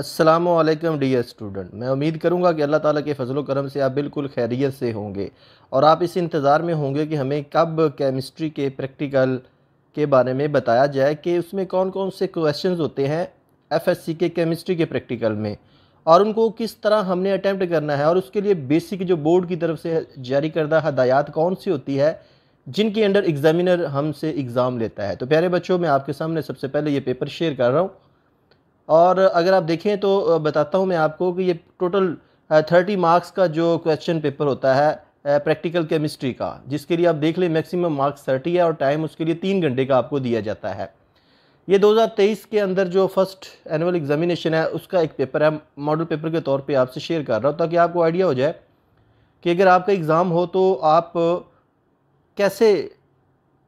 Aslam dear student मैं उम्मीद करूंगा कि अल्लाह ताला के फजल करम से आप बिल्कुल खैरियत से होंगे और आप इस इंतज़ार में होंगे कि हमें कब केमिस्ट्री के प्रैक्टिकल के बारे में बताया जाए कि उसमें कौन कौन से क्वेश्चंस होते हैं एफएससी के केमिस्ट्री के प्रैक्टिकल में और उनको किस तरह हमने अटैम्प्ट करना है और उसके लिए बेसिक जो बोर्ड की तरफ से जारी करदा हदायात कौन सी होती है जिनके अंडर एग्ज़ामिनर हमसे एग्ज़ाम लेता है तो प्यारे बच्चों मैं आपके सामने सबसे पहले ये पेपर शेयर कर रहा हूँ और अगर आप देखें तो बताता हूँ मैं आपको कि ये टोटल थर्टी मार्क्स का जो क्वेश्चन पेपर होता है प्रैक्टिकल केमिस्ट्री का जिसके लिए आप देख लें मैक्सिमम मार्क्स थर्टी है और टाइम उसके लिए तीन घंटे का आपको दिया जाता है ये 2023 के अंदर जो फर्स्ट एनुअल एग्जामिनेशन है उसका एक पेपर है मॉडल पेपर के तौर पे आपसे शेयर कर रहा हूँ ताकि आपको आइडिया हो जाए कि अगर आपका एग्ज़ाम हो तो आप कैसे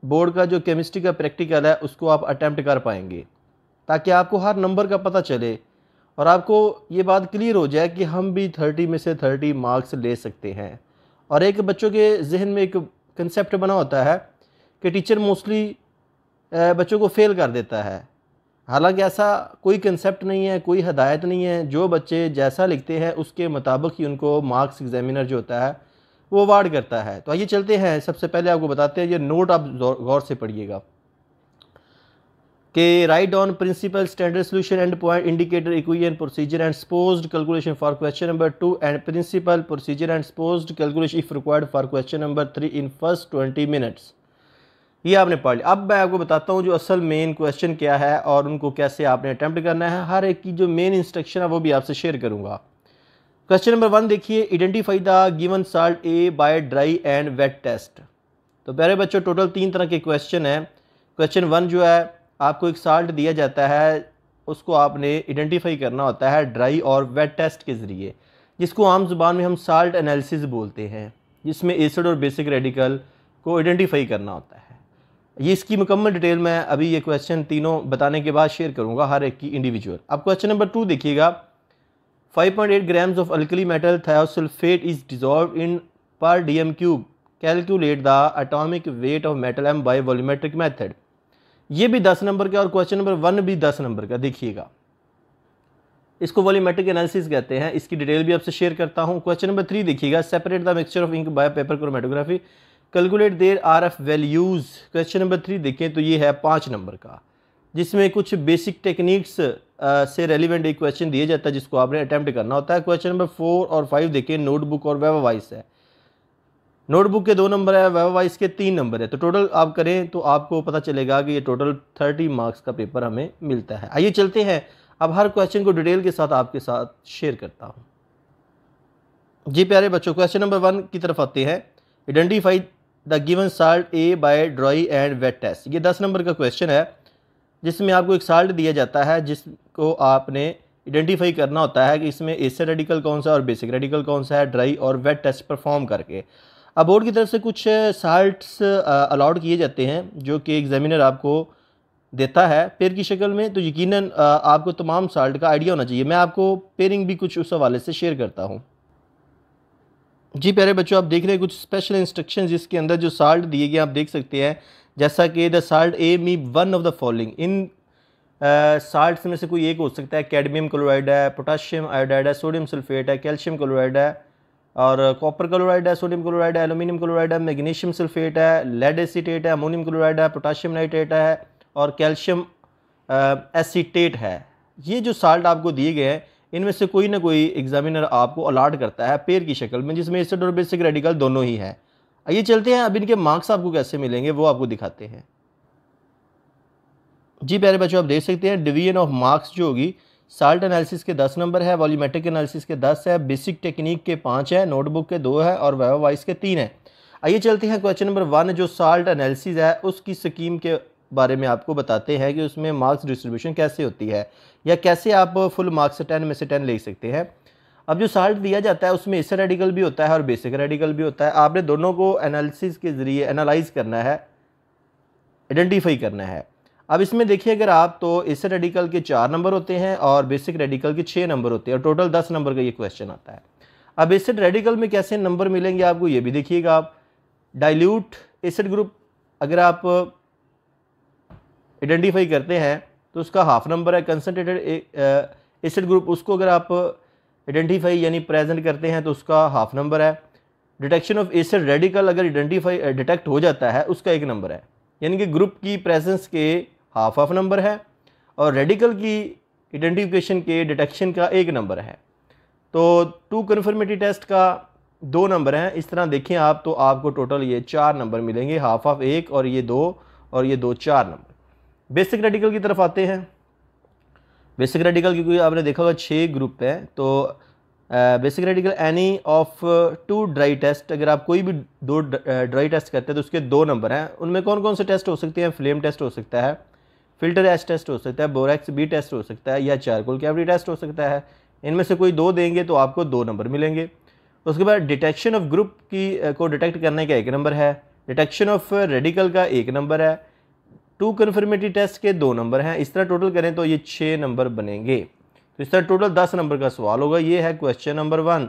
बोर्ड का जो केमिस्ट्री का प्रैक्टिकल है उसको आप अटैम्प्ट कर पाएंगे ताकि आपको हर नंबर का पता चले और आपको ये बात क्लियर हो जाए कि हम भी थर्टी में से थर्टी मार्क्स ले सकते हैं और एक बच्चों के जहन में एक कंसेप्ट बना होता है कि टीचर मोस्टली बच्चों को फेल कर देता है हालांकि ऐसा कोई कंसेप्ट नहीं है कोई हदायत नहीं है जो बच्चे जैसा लिखते हैं उसके मुताबिक ही उनको मार्क्स एग्जामिनर जो होता है वो अवार्ड करता है तो आइए चलते हैं सबसे पहले आपको बताते हैं ये नोट आप गौर से पढ़िएगा कि write on principle standard solution end point indicator equation procedure and supposed calculation for question number two and principle procedure and supposed calculation if required for question number three in first twenty minutes ये आपने पढ़ लिया अब मैं आपको बताता हूँ जो असल मेन क्वेश्चन क्या है और उनको कैसे आपने अटैम्प्ट करना है हर एक की जो मेन इंस्ट्रक्शन है वो भी आपसे शेयर करूँगा क्वेश्चन नंबर वन देखिए identify the given salt A by dry and wet test तो प्यारे बच्चों टोटल तीन तरह के क्वेश्चन हैं क्वेश्चन वन जो है आपको एक साल्ट दिया जाता है उसको आपने आइडेंटिफाई करना होता है ड्राई और वेट टेस्ट के ज़रिए जिसको आम जुबान में हम साल्ट एनालिसिस बोलते हैं जिसमें एसिड और बेसिक रेडिकल को आइडेंटिफाई करना होता है ये इसकी मुकम्मल डिटेल मैं अभी ये क्वेश्चन तीनों बताने के बाद शेयर करूँगा हर एक की इंडिविजुअल अब क्वेश्चन नंबर टू देखिएगा 5.8 of alkali metal metal is dissolve in per D M cube calculate the atomic weight of metal M by volumetric method ये भी दस नंबर का और क्वेश्चन नंबर वन भी दस नंबर का देखिएगा इसको वॉलीमेट्रिक एनालिसिस कहते हैं इसकी डिटेल भी आपसे शेयर करता हूँ क्वेश्चन नंबर थ्री देखिएगा separate the mixture of ink by paper chromatography calculate their R F values question number three देखें तो ये है पाँच नंबर का जिसमें कुछ बेसिक टेक्निक्स से रेलिवेंट एक क्वेश्चन दिया जाता है जिसको आपने अटैम्प्ट करना होता है क्वेश्चन नंबर फोर और फाइव देखें नोटबुक और वेब वाइस है नोटबुक के दो नंबर है वेवा वाइज के तीन नंबर है तो टोटल आप करें तो आपको पता चलेगा कि ये टोटल थर्टी मार्क्स का पेपर हमें मिलता है आइए चलते हैं अब हर क्वेश्चन को डिटेल के साथ आपके साथ शेयर करता हूँ जी प्यारे बच्चों क्वेश्चन नंबर वन की तरफ आते हैं identify the given salt A by dry and wet test ये दस नंबर का क्वेश्चन है जिसमें आपको एक साल्ट दिया जाता है जिसको आपने आइडेंटिफाई करना होता है कि इसमें एसिड रेडिकल कौन सा और बेसिक रेडिकल कौन सा है ड्राई और वेट टेस्ट परफॉर्म करके अब बोर्ड की तरफ से कुछ साल्ट्स अलाउड किए जाते हैं जो कि एग्ज़ामिनर आपको देता है पेयर की शक्ल में तो यकीनन आपको तमाम साल्ट का आइडिया होना चाहिए मैं आपको पेयरिंग भी कुछ उस हवाले से शेयर करता हूँ जी प्यारे बच्चों आप देख रहे हैं कुछ स्पेशल इंस्ट्रक्शन जिसके अंदर जो साल्ट दिए गए आप देख सकते हैं जैसा कि the salt A may one of the following इन साल्ट में से कोई एक हो सकता है कैडमियम क्लोराइड है पोटाशियम आयोडाइड है सोडियम सल्फेट है कैल्शियम क्लोराइड है और कॉपर क्लोराइड है सोडियम क्लोराइड है एलुमिनियम क्लोराइड है मैग्नीशियम सल्फेट है लेड एसीटेट है अमोनियम क्लोराइड है पोटाशियम नाइट्रेट है और कैल्शियम एसीटेट है ये जो साल्ट आपको दिए गए हैं इनमें से कोई ना कोई एग्जामिनर आपको अलाट करता है पेड़ की शक्ल में जिसमें एसिड और बेसिक रेडिकल दोनों ही है आइए चलते हैं अब इनके मार्क्स आपको कैसे मिलेंगे वो आपको दिखाते हैं जी प्यारे बच्चों आप देख सकते हैं डिवीजन ऑफ मार्क्स जो होगी साल्ट एनालिसिस के दस नंबर है वॉल्यूमेट्रिक एनालिसिस के दस है बेसिक टेक्निक के पाँच है नोटबुक के दो है और वेवा वाइस के तीन है आइए चलते हैं क्वेश्चन नंबर वन जो साल्ट एनालिसिस है उसकी स्कीम के बारे में आपको बताते हैं कि उसमें मार्क्स डिस्ट्रीब्यूशन कैसे होती है या कैसे आप फुल मार्क्स टेन में से टेन ले सकते हैं अब जो साल्ट दिया जाता है उसमें इससे रेडिकल भी होता है और बेसिक रेडिकल भी होता है आपने दोनों को एनालिसिस के ज़रिए एनालाइज करना है आइडेंटिफाई करना है अब इसमें देखिए अगर आप तो इस रेडिकल के चार नंबर होते हैं और बेसिक रेडिकल के छः नंबर होते हैं और टोटल दस नंबर का ये क्वेश्चन आता है अब एसिड रेडिकल में कैसे नंबर मिलेंगे आपको ये भी देखिएगा आप डाइल्यूट एसिड ग्रुप अगर आप आइडेंटिफाई करते हैं तो उसका हाफ नंबर है कंसनट्रेटेड एसिड ग्रुप उसको अगर आप आइडेंटिफाई यानी प्रेजेंट करते हैं तो उसका हाफ नंबर है डिटेक्शन ऑफ एसिड रेडिकल अगर आइडेंटिफाई डिटेक्ट हो जाता है उसका एक नंबर है यानी कि ग्रुप की प्रेजेंस के हाफ ऑफ नंबर है और रेडिकल की आइडेंटिफिकेशन के डिटेक्शन का एक नंबर है तो टू कन्फर्मेटी टेस्ट का दो नंबर हैं इस तरह देखें आप तो आपको टोटल ये चार नंबर मिलेंगे हाफ ऑफ एक और ये दो और ये दो चार नंबर बेसिक रेडिकल की तरफ आते हैं बेसिक रेडिकल क्योंकि आपने देखा होगा छः ग्रुप हैं तो basic radical any of two dry test अगर आप कोई भी दो ड्राई टेस्ट करते हैं तो उसके दो नंबर हैं उनमें कौन कौन से टेस्ट हो सकते हैं फ्लेम टेस्ट हो सकता है फिल्टर एस टेस्ट हो सकता है बोरैक्स बी टेस्ट हो सकता है या चारकोल कैवरी टेस्ट हो सकता है इनमें से कोई दो देंगे तो आपको दो नंबर मिलेंगे उसके बाद डिटेक्शन ऑफ ग्रुप की को डिटेक्ट करने का एक नंबर है डिटेक्शन ऑफ रेडिकल का एक नंबर है टू कन्फर्मेटी टेस्ट के दो नंबर हैं इस तरह टोटल करें तो ये छः नंबर बनेंगे तो इस तरह टोटल दस नंबर का सवाल होगा ये है क्वेश्चन नंबर वन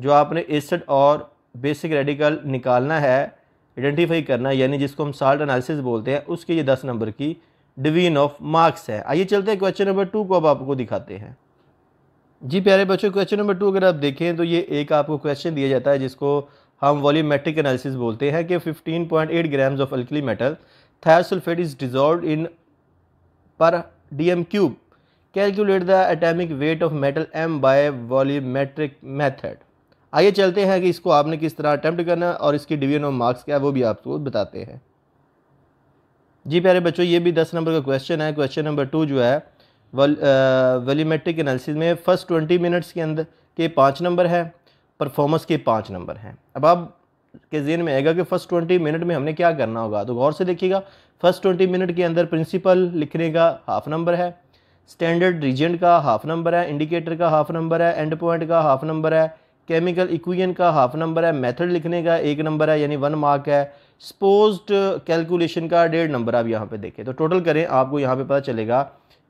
जो आपने एसिड और बेसिक रेडिकल निकालना है आइडेंटिफाई करना यानी जिसको हम साल्ट एनालिसिस बोलते हैं उसके ये दस नंबर की डिवीन ऑफ मार्क्स है आइए चलते हैं क्वेश्चन नंबर टू को अब आपको दिखाते हैं जी प्यारे बच्चों क्वेश्चन नंबर टू अगर आप देखें तो ये एक आपको क्वेश्चन दिया जाता है जिसको हम वॉल्यूमेट्रिक एनालिसिस बोलते हैं कि 15.8 grams of alkali metal thiosulphate is dissolve in per D M cube calculate the atomic weight of metal M by volumetric method आइए चलते हैं कि इसको आपने किस तरह अटैम्प्ट करना और इसकी डिवीजन ऑफ मार्क्स क्या है वो भी आपको बताते हैं जी प्यारे बच्चों ये भी दस नंबर का क्वेश्चन है क्वेश्चन नंबर टू जो है वल एनालिसिस में फ़र्स्ट ट्वेंटी मिनट्स के अंदर के पाँच नंबर हैं परफॉर्मेंस के पाँच नंबर हैं अब आप के जेन में आएगा कि फ़र्स्ट ट्वेंटी मिनट में हमने क्या करना होगा तो गौर से देखिएगा फ़र्स्ट ट्वेंटी मिनट के अंदर प्रिंसिपल लिखने का हाफ़ नंबर है स्टैंडर्ड रीजेंट का हाफ़ नंबर है इंडिकेटर का हाफ़ नंबर है एंड पॉइंट का हाफ़ नंबर है केमिकल इक्वियन का हाफ़ नंबर है मेथड लिखने का एक नंबर है यानी वन मार्क है सपोज कैलकुलेशन uh, का डेढ़ नंबर आप यहाँ पे देखें तो टोटल करें आपको यहाँ पे पता चलेगा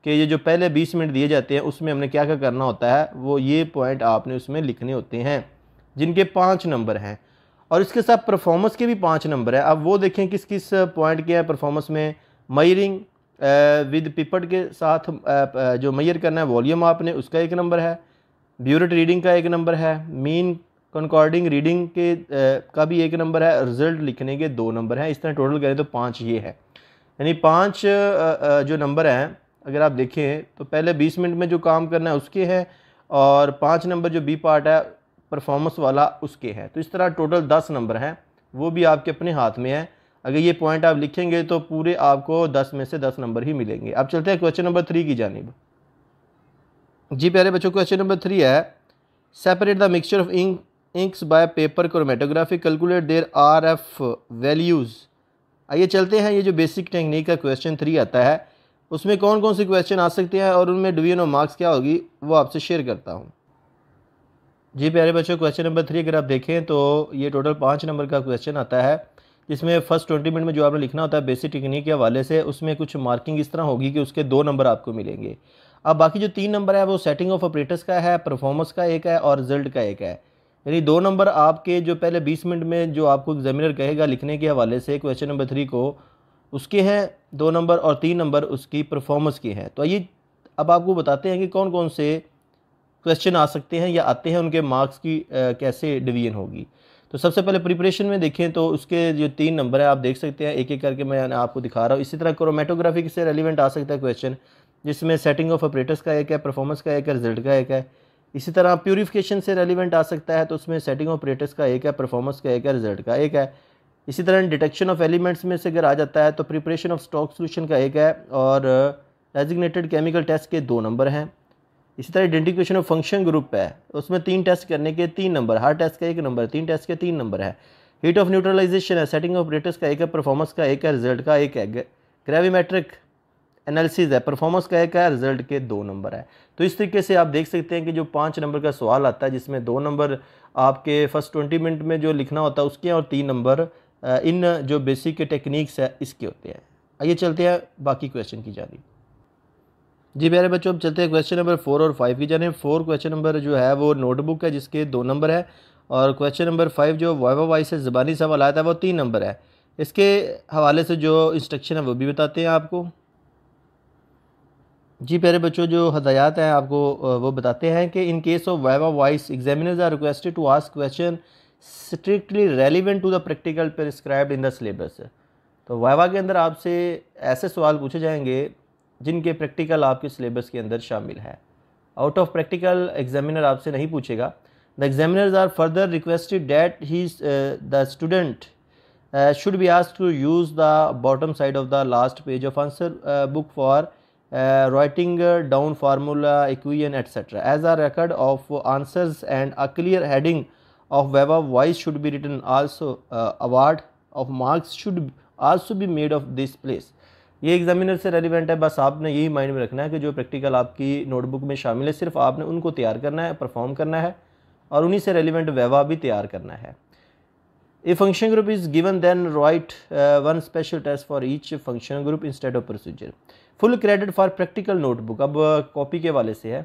कि ये जो पहले 20 मिनट दिए जाते हैं उसमें हमने क्या क्या करना होता है वो ये पॉइंट आपने उसमें लिखने होते हैं जिनके पाँच नंबर हैं और इसके साथ परफॉर्मेंस के भी पाँच नंबर हैं अब वो देखें किस किस पॉइंट के हैं परफॉर्मेंस में मयरिंग विद पिपट के साथ uh, uh, जो मैयर करना है वॉल्यूम आपने उसका एक नंबर है ब्यूरेट रीडिंग का एक नंबर है मीन कॉन्कॉर्डिंग रीडिंग के का भी एक नंबर है रिज़ल्ट लिखने के दो नंबर हैं इस तरह टोटल करें तो पाँच ये है यानी पाँच जो नंबर हैं अगर आप देखें तो पहले बीस मिनट में जो काम करना है उसके है और पाँच नंबर जो बी पार्ट है परफॉर्मेंस वाला उसके है तो इस तरह टोटल दस नंबर हैं वो भी आपके अपने हाथ में है अगर ये पॉइंट आप लिखेंगे तो पूरे आपको दस में से दस नंबर ही मिलेंगे आप चलते हैं क्वेश्चन नंबर थ्री की जानब जी प्यारे बच्चों क्वेश्चन नंबर थ्री है separate the mixture of ink inks by paper chromatography calculate their R F values आइए चलते हैं ये जो बेसिक टेक्निक का क्वेश्चन थ्री आता है उसमें कौन कौन से क्वेश्चन आ सकते हैं और उनमें डिवीजन ऑफ मार्क्स क्या होगी वो आपसे शेयर करता हूँ जी प्यारे बच्चों क्वेश्चन नंबर थ्री अगर आप देखें तो ये टोटल पाँच नंबर का क्वेश्चन आता है जिसमें फर्स्ट ट्वेंटी मिनट में जो आपने लिखना होता है बेसिक टेक्निक के हवाले से उसमें कुछ मार्किंग इस तरह होगी कि उसके दो नंबर आपको मिलेंगे अब बाकी जो तीन नंबर है वो सेटिंग ऑफ ऑपरेटर्स का है परफॉर्मेंस का एक है और रिजल्ट का एक है यानी दो नंबर आपके जो पहले बीस मिनट में जो आपको एग्जामिनर कहेगा लिखने के हवाले से क्वेश्चन नंबर थ्री को उसके हैं दो नंबर और तीन नंबर उसकी परफॉर्मेंस के हैं तो ये अब आपको बताते हैं कि कौन कौन से क्वेश्चन आ सकते हैं या आते हैं उनके मार्क्स की आ, कैसे डिवीजन होगी तो सबसे पहले प्रिपरेशन में देखें तो उसके जो तीन नंबर है आप देख सकते हैं एक एक करके मैं आपको दिखा रहा हूँ इसी तरह क्रोमेटोग्राफी से रेलिवेंट आ सकता है क्वेश्चन जिसमें सेटिंग ऑफ ऑपरेटर्स का एक है परफॉर्मेंस का एक है रिजल्ट का एक है इसी तरह प्योरीफिकेशन से रेलिवेंट आ सकता है तो उसमें सेटिंग ऑपरेटर्स का एक है परफॉर्मेंस का एक है रिजल्ट का एक है इसी तरह डिटेक्शन ऑफ एलिमेंट्स में से अगर आ जाता है तो प्रिपरेशन ऑफ स्टॉक सोल्यूशन का एक है और डेजिग्नेटेड केमिकल टेस्ट के दो नंबर हैं इसी तरह आइडेंटिफिकेशन ऑफ फंक्शन ग्रुप है उसमें तीन टेस्ट करने के तीन नंबर हर टेस्ट का एक नंबर तीन टेस्ट के तीन नंबर है हीट ऑफ न्यूट्रलाइजेशन है सेटिंग ऑपरेटर्स का एक है परफॉर्मेंस का एक है रिजल्ट का एक है ग्रेविमेट्रिक एनालिसिस है परफॉर्मेंस का एक है रिजल्ट के दो नंबर है तो इस तरीके से आप देख सकते हैं कि जो पाँच नंबर का सवाल आता है जिसमें दो नंबर आपके फर्स्ट ट्वेंटी मिनट में जो लिखना होता है उसके और तीन नंबर इन जो बेसिक टेक्निक्स है इसके होते हैं आइए चलते हैं बाकी क्वेश्चन की जानी जी प्यारे बच्चों अब चलते हैं क्वेश्चन नंबर फोर और फाइव की जाने फोर क्वेश्चन नंबर जो है वो नोटबुक है जिसके दो नंबर है और क्वेश्चन नंबर फाइव जो वाइवा वाई से ज़बानी सवाल आया था वो तीन नंबर है इसके हवाले से जो इंस्ट्रक्शन है वो भी बताते हैं आपको जी प्यारे बच्चों जो हदयात हैं आपको वो बताते हैं कि in case of viva voce examiners are requested to ask question strictly relevant to the practical prescribed in the syllabus तो वाइवा के अंदर आपसे ऐसे सवाल पूछे जाएंगे जिनके प्रैक्टिकल आपके सिलेबस के अंदर शामिल है आउट ऑफ प्रैक्टिकल एग्जामिनर आपसे नहीं पूछेगा the examiners are further requested that he the student should be ask to use the bottom side of the last page of answer book for writing down formula equation etcetera as a record of answers and a clear heading of viva of voce should be written also award of marks should also be made of this place ये examiner से relevant है बस आपने यही mind में रखना है कि जो प्रैक्टिकल आपकी नोटबुक में शामिल है सिर्फ आपने उनको तैयार करना है परफॉर्म करना है और उन्हीं से रेलिवेंट वेवा भी तैयार करना है If function group is given then write uh, one special test for each function group instead of procedure. Full credit for practical notebook ab uh, copy ke wale se hai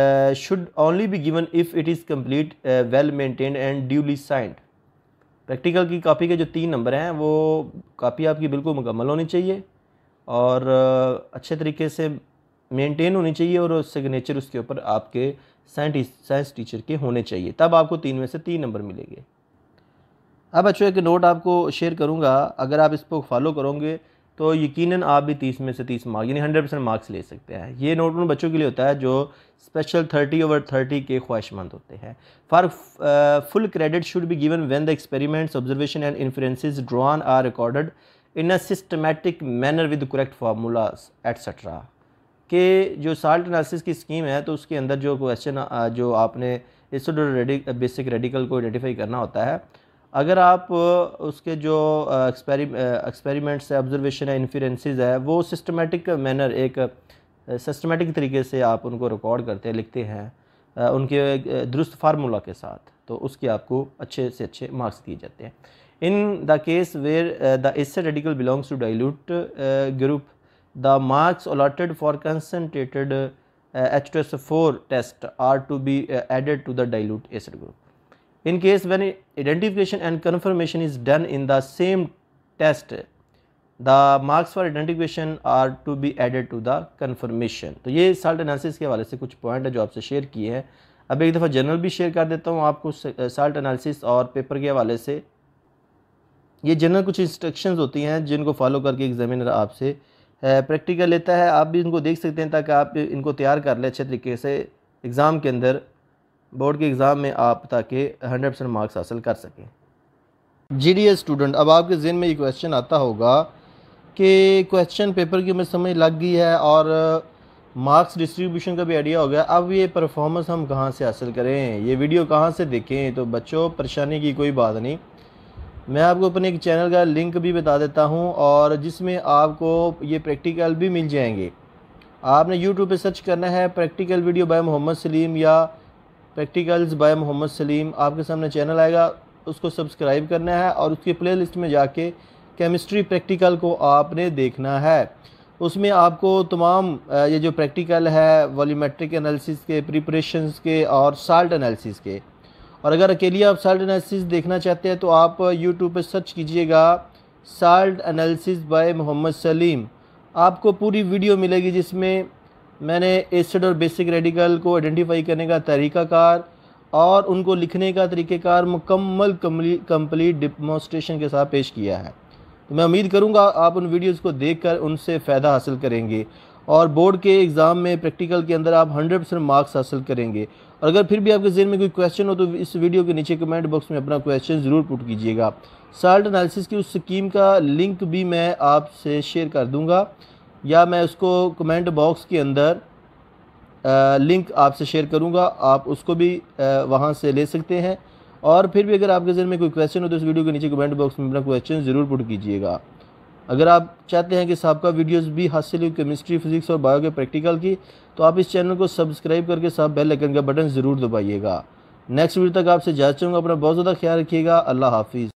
uh, should only be given if it is complete uh, well maintained and duly signed practical की copy के जो तीन number हैं वो copy आपकी बिल्कुल मुकम्मल होनी चाहिए और uh, अच्छे तरीके से मेंटेन होनी चाहिए और सिग्नेचर उसके ऊपर आपके साइंटिस्ट साइंस टीचर के होने चाहिए तब आपको तीन में से तीन नंबर मिलेंगे अब अच्छा एक नोट आपको शेयर करूँगा अगर आप इसको फॉलो करोगे तो यकीनन आप भी तीस में से तीस मार्क्स यानी हंड्रेड परसेंट मार्क्स ले सकते हैं ये नोट उन बच्चों के लिए होता है जो स्पेशल थर्टी ओवर थर्टी के ख्वाहिशमंद होते हैं for full credit should be given when the experiments observation and inferences drawn are recorded in a systematic manner with correct formulas etcetera के जो साल्ट एनालिसिस की स्कीम है तो उसके अंदर जो क्वेश्चन uh, जो आपने इस बेसिक रेडिकल को आइडेंटिफाई करना होता है अगर आप उसके जो एक्सपेरी एक्सपेरिमेंट्स है ऑब्जर्वेशन है इन्फ्यूरेंसेज है वो सिस्टमेटिक मैनर एक सिस्टमेटिक तरीके से आप उनको रिकॉर्ड करते हैं लिखते हैं उनके दुरुस्त फार्मूला के साथ तो उसके आपको अच्छे से अच्छे मार्क्स दिए जाते हैं in the case where the acid radical belongs to dilute group marks allotted for concentrated H two S four test are to be added to the dilute acid group in case when identification and confirmation is done in the same test the marks for identification are to be added to the confirmation तो ये salt analysis के हवाले से कुछ point है जो आपसे share किए हैं अब एक दफ़ा जनरल भी शेयर कर देता हूँ आपको साल्ट एनालिसिस और पेपर के हवाले से ये जनरल कुछ इंस्ट्रक्शंस होती हैं जिनको फॉलो करके एग्जामिनर आपसे प्रैक्टिकल लेता है आप भी इनको देख सकते हैं ताकि आप इनको तैयार कर लें अच्छे तरीके से एग्ज़ाम के अंदर बोर्ड के एग्ज़ाम में आप ताकि हंड्रेड परसेंट मार्क्स हासिल कर सकें जी डी एस स्टूडेंट अब आपके जहन में ये क्वेश्चन आता होगा कि क्वेश्चन पेपर की हमें समझ लग गई है और मार्क्स डिस्ट्रीब्यूशन का भी आइडिया हो गया अब ये परफॉर्मेंस हम कहाँ से हासिल करें ये वीडियो कहाँ से देखें तो बच्चों परेशानी की कोई बात नहीं मैं आपको अपने एक चैनल का लिंक भी बता देता हूँ और जिसमें आपको ये प्रैक्टिकल भी मिल जाएंगे आपने यूट्यूब पे सर्च करना है practical video by Mohammad Salim या प्रैक्टिकल्स बाय मोहम्मद सलीम आपके सामने चैनल आएगा उसको सब्सक्राइब करना है और उसकी प्लेलिस्ट में जाके केमिस्ट्री प्रैक्टिकल को आपने देखना है उसमें आपको तमाम ये जो प्रैक्टिकल है वॉलीमेट्रिक एनालिसिस के प्रिपरेशन के और साल्ट एनालिसिस के और अगर अकेले आप साल्ट एनालिसिस देखना चाहते हैं तो आप यूट्यूब पर सर्च कीजिएगा salt analysis by Mohammad Salim आपको पूरी वीडियो मिलेगी जिसमें मैंने एसिड और बेसिक रेडिकल को आइडेंटिफाई करने का तरीकाकार और उनको लिखने का तरीक़ेकार मुकम्मल कम्प्लीट डिमॉन्स्ट्रेशन के साथ पेश किया है तो मैं उम्मीद करूँगा आप उन वीडियोज़ को देख कर उनसे फ़ायदा हासिल करेंगे और बोर्ड के एग्ज़ाम में प्रैक्टिकल के अंदर आप 100 परसेंट मार्क्स हासिल करेंगे और अगर फिर भी आपके जहन में कोई क्वेश्चन हो तो इस वीडियो के नीचे कमेंट बॉक्स में अपना क्वेश्चन ज़रूर पुट कीजिएगा साल्ट एनालिसिस की उस स्कीम का लिंक भी मैं आपसे शेयर कर दूँगा या मैं उसको कमेंट बॉक्स के अंदर आ, लिंक आपसे शेयर करूंगा आप उसको भी वहां से ले सकते हैं और फिर भी अगर आपके जहन में कोई क्वेश्चन हो तो इस वीडियो के नीचे कमेंट बॉक्स में अपना क्वेश्चन ज़रूर पुट कीजिएगा अगर आप चाहते हैं कि सबका वीडियोस भी हासिल हो केमिस्ट्री फिजिक्स और बायो के प्रैक्टिकल की तो आप इस चैनल को सब्सक्राइब करके साथ बेल आइकन का बटन ज़रूर दबाइएगा नेक्स्ट वीडियो तक आपसे जा अपना बहुत ज़्यादा ख्याल रखिएगा अल्लाह हाफिज़